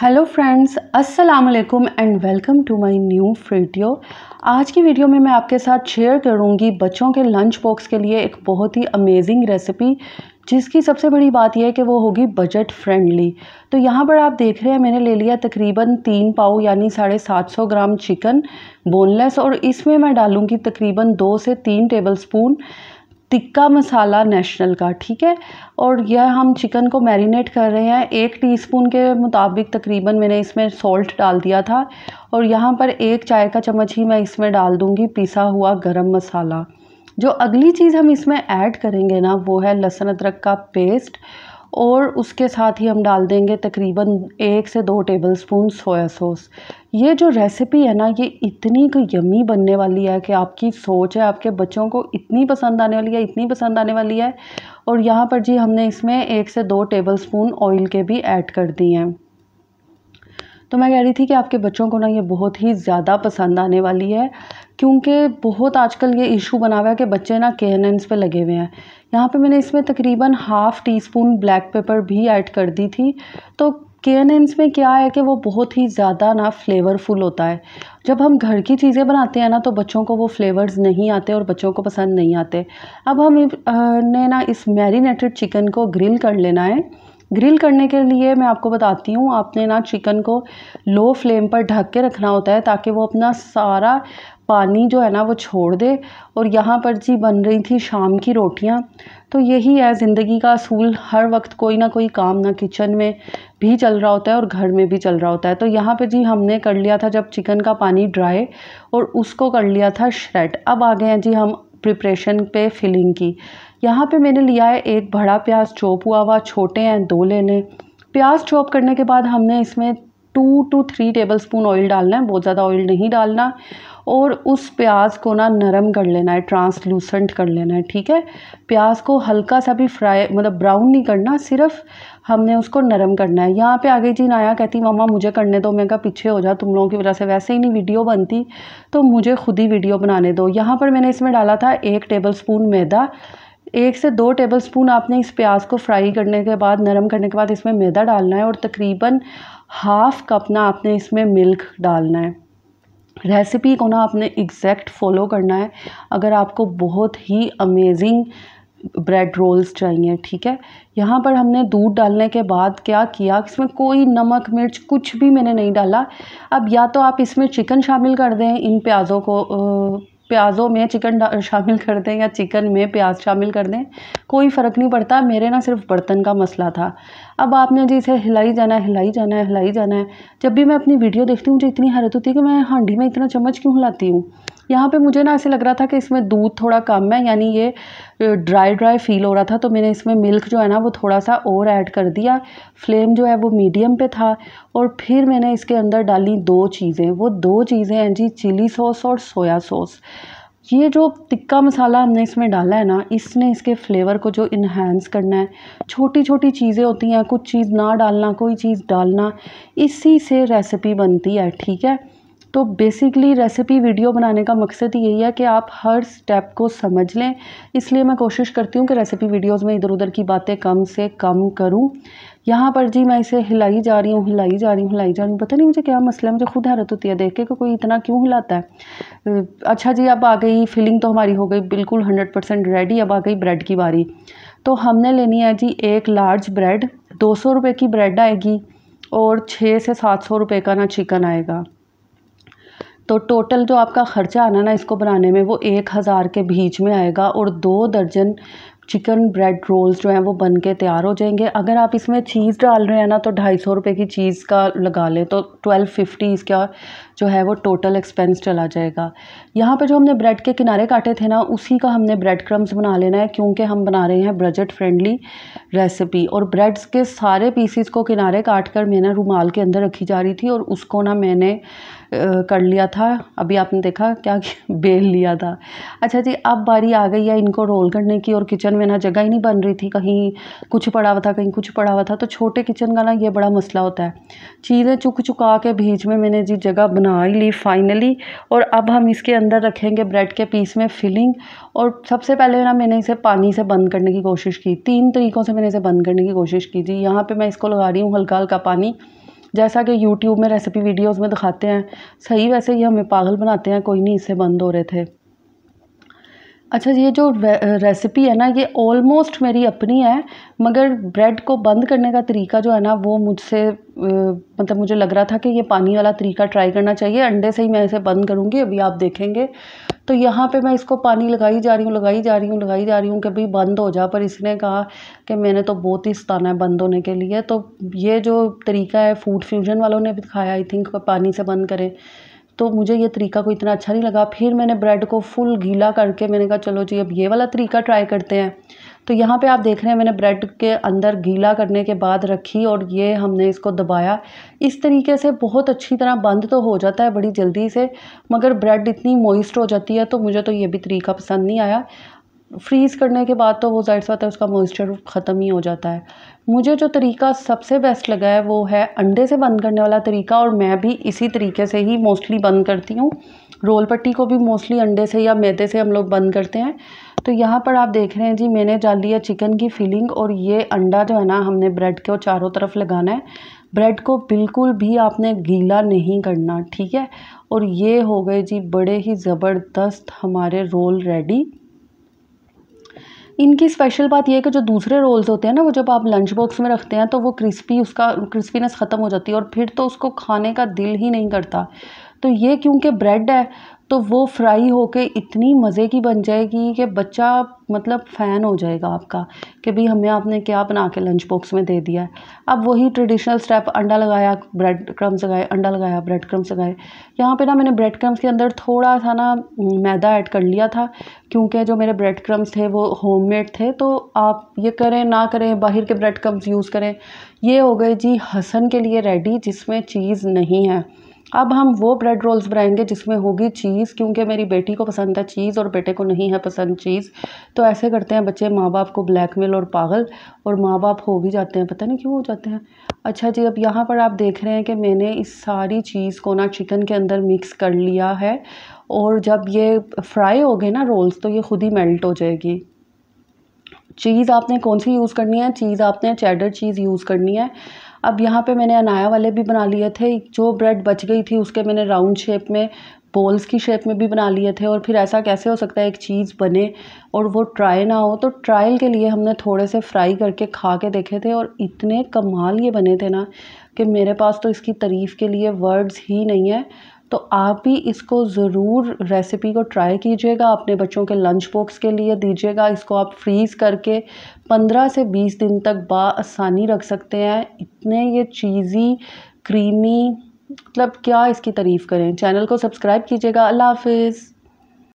hello friends अस्सलाम वालेकुम and welcome to my new video आज की वीडियो में मैं आपके साथ शेयर करूंगी बच्चों के लंच बॉक्स के लिए एक बहुत ही अमेजिंग रेसिपी जिसकी सबसे बड़ी बात यह है कि वो होगी बजट फ्रेंडली तो यहाँ पर आप देख रहे हैं मैंने ले लिया तकरीबन तीन पाव यानी साढ़े सात सौ ग्राम चिकन बोनलेस और इसमें मैं डालूँगी तकरीबन दो से तीन tablespoon tikka masala National का ठीक है और यह हम चिकन को मैरिनेट कर रहे हैं एक टीस्पून के मुताबिक तकरीबन मैंने इसमें सॉल्ट डाल दिया था और यहाँ पर एक चाय का चम्मच ही मैं इसमें डाल दूँगी पिसा हुआ गरम मसाला जो अगली चीज़ हम इसमें ऐड करेंगे ना वो है लहसुन अदरक का पेस्ट और उसके साथ ही हम डाल देंगे तकरीबन एक से दो टेबलस्पून सोया सॉस ये जो रेसिपी है ना ये इतनी यमी बनने वाली है कि आपकी सोच है आपके बच्चों को इतनी पसंद आने वाली है इतनी पसंद आने वाली है और यहाँ पर जी हमने इसमें एक से दो टेबलस्पून ऑयल के भी ऐड कर दिए हैं तो मैं कह रही थी कि आपके बच्चों को ना ये बहुत ही ज़्यादा पसंद आने वाली है क्योंकि बहुत आजकल ये इशू बना हुआ है कि बच्चे ना के केनन्स पे लगे हुए हैं यहाँ पे मैंने इसमें तकरीबन half teaspoon black pepper भी ऐड कर दी थी तो के एन्स में क्या है कि वो बहुत ही ज़्यादा ना फ्लेवरफुल होता है जब हम घर की चीज़ें बनाते हैं ना तो बच्चों को वो फ्लेवर्स नहीं आते और बच्चों को पसंद नहीं आते अब हम ने ना इस मैरिनेटेड चिकन को ग्रिल कर लेना है ग्रिल करने के लिए मैं आपको बताती हूँ आपने ना चिकन को लो फ्लेम पर ढक के रखना होता है ताकि वो अपना सारा पानी जो है ना वो छोड़ दे और यहाँ पर जी बन रही थी शाम की रोटियाँ तो यही है ज़िंदगी का असूल हर वक्त कोई ना कोई काम ना किचन में भी चल रहा होता है और घर में भी चल रहा होता है तो यहाँ पे जी हमने कर लिया था जब चिकन का पानी ड्राई और उसको कर लिया था श्रेड अब आ गए हैं जी हम प्रिपरेशन पे फिलिंग की यहाँ पे मैंने लिया है एक बड़ा प्याज चॉप हुआ हुआ छोटे हैं दो लेने प्याज चॉप करने के बाद हमने इसमें two to three tablespoon oil डालना है बहुत ज़्यादा ऑयल नहीं डालना और उस प्याज को ना नरम कर लेना है ट्रांसलूसेंट कर लेना है ठीक है प्याज को हल्का सा भी फ्राई मतलब ब्राउन नहीं करना सिर्फ हमने उसको नरम करना है यहाँ पे आगे जी नाया कहती मामा मुझे करने दो मैं कहा पीछे हो जा तुम लोगों की वजह से वैसे ही नहीं वीडियो बनती तो मुझे खुद ही वीडियो बनाने दो यहाँ पर मैंने इसमें डाला था एक टेबल स्पून मैदा एक से दो टेबलस्पून आपने इस प्याज को फ्राई करने के बाद नरम करने के बाद इसमें मैदा डालना है और तकरीबन हाफ़ कप ना आपने इसमें मिल्क डालना है रेसिपी को ना आपने एग्जैक्ट फॉलो करना है अगर आपको बहुत ही अमेजिंग ब्रेड रोल्स चाहिए ठीक है यहाँ पर हमने दूध डालने के बाद क्या किया इसमें कोई नमक मिर्च कुछ भी मैंने नहीं डाला अब या तो आप इसमें चिकन शामिल कर दें इन प्याज़ों को प्याज़ों में चिकन शामिल कर दें या चिकन में प्याज़ शामिल कर दें कोई फ़र्क नहीं पड़ता मेरे ना सिर्फ बर्तन का मसला था अब आपने जी इसे हिलाई जाना है हिलाई जाना है हिलाई जाना है जब भी मैं अपनी वीडियो देखती हूँ मुझे इतनी हैरत होती है कि मैं हांडी में इतना चम्मच क्यों हिलाती हूँ यहाँ पे मुझे ना ऐसे लग रहा था कि इसमें दूध थोड़ा कम है यानी ये ड्राई ड्राई फील हो रहा था तो मैंने इसमें मिल्क जो है ना वो थोड़ा सा और ऐड कर दिया फ्लेम जो है वो मीडियम पे था और फिर मैंने इसके अंदर डाली दो चीज़ें वो दो चीज़ें हैं जी चिली सॉस और सोया सॉस ये जो तिक्का मसाला हमने इसमें डाला है ना इसने इसके फ्लेवर को जो इन्हेंस करना है छोटी छोटी चीज़ें होती हैं कुछ चीज़ ना डालना कोई चीज़ डालना इसी से रेसिपी बनती है ठीक है तो बेसिकली रेसिपी वीडियो बनाने का मकसद यही है कि आप हर स्टेप को समझ लें इसलिए मैं कोशिश करती हूँ कि रेसिपी वीडियोस में इधर उधर की बातें कम से कम करूँ यहाँ पर जी मैं इसे हिलाई जा रही हूँ हिलाई जा रही हूँ हिलाई जा रही हूँ पता नहीं मुझे क्या मसला है मुझे खुद हैरत होती है देख के कि कोई इतना क्यों हिलाता है अच्छा जी अब आ गई फिलिंग तो हमारी हो गई बिल्कुल हंड्रेड परसेंट रेडी अब आ गई ब्रेड की बारी तो हमने लेनी है जी एक लार्ज ब्रेड दो सौ रुपये की ब्रेड आएगी और छः से सात सौ रुपये का ना चिकन आएगा तो टोटल जो आपका ख़र्चा आना ना इसको बनाने में वो एक हज़ार के बीच में आएगा और दो दर्जन चिकन ब्रेड रोल्स जो हैं वो बन के तैयार हो जाएंगे अगर आप इसमें चीज़ डाल रहे हैं ना तो ढाई सौ रुपये की चीज़ का लगा लें तो ट्वेल्व फिफ्टी इसका जो है वो टोटल एक्सपेंस चला जाएगा यहाँ पे जो हमने ब्रेड के किनारे काटे थे ना उसी का हमने ब्रेड क्रम्स बना लेना है क्योंकि हम बना रहे हैं बजट फ्रेंडली रेसिपी और ब्रेड्स के सारे पीसीस को किनारे काट कर मैंने रुमाल के अंदर रखी जा रही थी और उसको ना मैंने कर लिया था अभी आपने देखा क्या बेल लिया था अच्छा जी अब बारी आ गई है इनको रोल करने की और किचन में ना जगह ही नहीं बन रही थी कहीं कुछ पड़ा हुआ था कहीं कुछ पड़ा हुआ था तो छोटे किचन का ना ये बड़ा मसला होता है चीज़ें चुक चुका के बीच में मैंने जी जगह बना बनाई ली फाइनली और अब हम इसके अंदर रखेंगे ब्रेड के पीस में फिलिंग और सबसे पहले ना मैंने इसे पानी से बंद करने की कोशिश की तीन तरीक़ों से मैंने इसे बंद करने की कोशिश की थी यहाँ पे मैं इसको लगा रही हूँ हल्का हल्का पानी जैसा कि यूट्यूब में रेसिपी वीडियोस में दिखाते हैं सही वैसे ही हमें पागल बनाते हैं कोई नहीं इससे बंद हो रहे थे अच्छा ये जो रे रेसिपी है ना ये ऑलमोस्ट मेरी अपनी है मगर ब्रेड को बंद करने का तरीका जो है ना वो मुझसे मतलब मुझे लग रहा था कि ये पानी वाला तरीका ट्राई करना चाहिए अंडे से ही मैं इसे बंद करूँगी अभी आप देखेंगे तो यहाँ पे मैं इसको पानी लगाई जा रही हूँ लगाई जा रही हूँ लगाई जा रही हूँ कि भाई बंद हो जा पर इसने कहा कि मैंने तो बहुत ही सताना है बंद होने के लिए तो ये जो तरीका है फूड फ्यूजन वालों ने भी दिखाया आई थिंक पानी से बंद करें तो मुझे ये तरीका कोई इतना अच्छा नहीं लगा फिर मैंने ब्रेड को फुल गीला करके मैंने कहा चलो जी अब ये वाला तरीका ट्राई करते हैं तो यहाँ पे आप देख रहे हैं मैंने ब्रेड के अंदर गीला करने के बाद रखी और ये हमने इसको दबाया इस तरीके से बहुत अच्छी तरह बंद तो हो जाता है बड़ी जल्दी से मगर ब्रेड इतनी मॉइस्ट हो जाती है तो मुझे तो ये भी तरीका पसंद नहीं आया फ्रीज़ करने के बाद तो वो ज़ाहिर सा है उसका मॉइस्चर ख़त्म ही हो जाता है मुझे जो तरीका सबसे बेस्ट लगा है वो है अंडे से बंद करने वाला तरीका और मैं भी इसी तरीके से ही मोस्टली बंद करती हूँ रोल पट्टी को भी मोस्टली अंडे से या मैदे से हम लोग बंद करते हैं तो यहाँ पर आप देख रहे हैं जी मैंने डाल लिया चिकन की फिलिंग और ये अंडा जो है ना हमने ब्रेड को चारों तरफ लगाना है ब्रेड को बिल्कुल भी आपने गीला नहीं करना ठीक है और ये हो गए जी बड़े ही ज़बरदस्त हमारे रोल रेडी इनकी स्पेशल बात यह है कि जो दूसरे रोल्स होते हैं ना वो जब आप लंच बॉक्स में रखते हैं तो वो क्रिस्पी उसका क्रिस्पीनेस ख़त्म हो जाती है और फिर तो उसको खाने का दिल ही नहीं करता तो ये क्योंकि ब्रेड है तो वो फ्राई होके इतनी मज़े की बन जाएगी कि बच्चा मतलब फ़ैन हो जाएगा आपका कि भाई हमें आपने क्या बना के लंच बॉक्स में दे दिया है अब वही ट्रेडिशनल स्टेप अंडा लगाया ब्रेड क्रम्स लगाए अंडा लगाया ब्रेड क्रम्स लगाए यहाँ पे ना मैंने ब्रेड क्रम्स के अंदर थोड़ा सा ना मैदा ऐड कर लिया था क्योंकि जो मेरे ब्रेड क्रम्स थे वो होम थे तो आप ये करें ना करें बाहर के ब्रेड क्रम्स यूज़ करें ये हो गए जी हसन के लिए रेडी जिसमें चीज़ नहीं है अब हम वो ब्रेड रोल्स बनाएंगे जिसमें होगी चीज़ क्योंकि मेरी बेटी को पसंद है चीज़ और बेटे को नहीं है पसंद चीज़ तो ऐसे करते हैं बच्चे माँ बाप को ब्लैकमेल और पागल और माँ बाप हो भी जाते हैं पता नहीं क्यों हो जाते हैं अच्छा जी अब यहाँ पर आप देख रहे हैं कि मैंने इस सारी चीज़ को ना चिकन के अंदर मिक्स कर लिया है और जब ये फ्राई हो गए ना रोल्स तो ये खुद ही मेल्ट हो जाएगी चीज़ आपने कौन सी यूज़ करनी है चीज़ आपने चैडर चीज़ यूज़ करनी है अब यहाँ पे मैंने अनाया वाले भी बना लिए थे जो ब्रेड बच गई थी उसके मैंने राउंड शेप में बॉल्स की शेप में भी बना लिए थे और फिर ऐसा कैसे हो सकता है एक चीज़ बने और वो ट्राई ना हो तो ट्रायल के लिए हमने थोड़े से फ्राई करके खा के देखे थे और इतने कमाल ये बने थे ना कि मेरे पास तो इसकी तारीफ़ के लिए वर्ड्स ही नहीं है तो आप भी इसको ज़रूर रेसिपी को ट्राई कीजिएगा अपने बच्चों के लंच बॉक्स के लिए दीजिएगा इसको आप फ्रीज़ करके 15 से 20 दिन तक बासानी रख सकते हैं इतने ये चीज़ी क्रीमी मतलब क्या इसकी तारीफ़ करें चैनल को सब्सक्राइब कीजिएगा अल्लाह हाफिज़